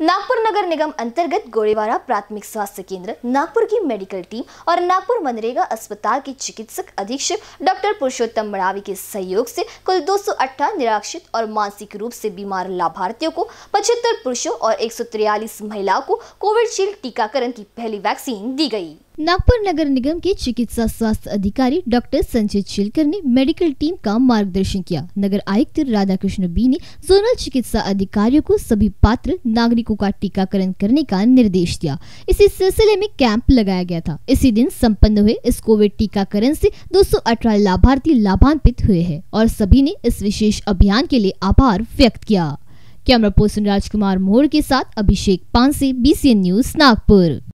नागपुर नगर निगम अंतर्गत गोरेवारा प्राथमिक स्वास्थ्य केंद्र नागपुर की मेडिकल टीम और नागपुर मनरेगा अस्पताल के चिकित्सक अधीक्षक डॉक्टर पुरुषोत्तम मड़ावी के सहयोग से कुल दो निराश्रित और मानसिक रूप से बीमार लाभार्थियों को 75 पुरुषों और एक महिलाओं को कोविडशील्ड टीकाकरण की पहली वैक्सीन दी गयी नागपुर नगर निगम के चिकित्सा स्वास्थ्य अधिकारी डॉक्टर संजय छिलकर ने मेडिकल टीम का मार्गदर्शन किया नगर आयुक्त राधा कृष्ण बी ने जोनल चिकित्सा अधिकारियों को सभी पात्र नागरिकों नागरिकों का टीकाकरण करने का निर्देश दिया इसी सिलसिले में कैंप लगाया गया था इसी दिन संपन्न हुए इस कोविड टीकाकरण से 218 लाभार्थी लाभान्वित हुए हैं और सभी ने इस विशेष अभियान के लिए आभार व्यक्त किया कैमरा पर्सन राजकुमार मोड़ के साथ अभिषेक पांसे बीसीएन न्यूज नागपुर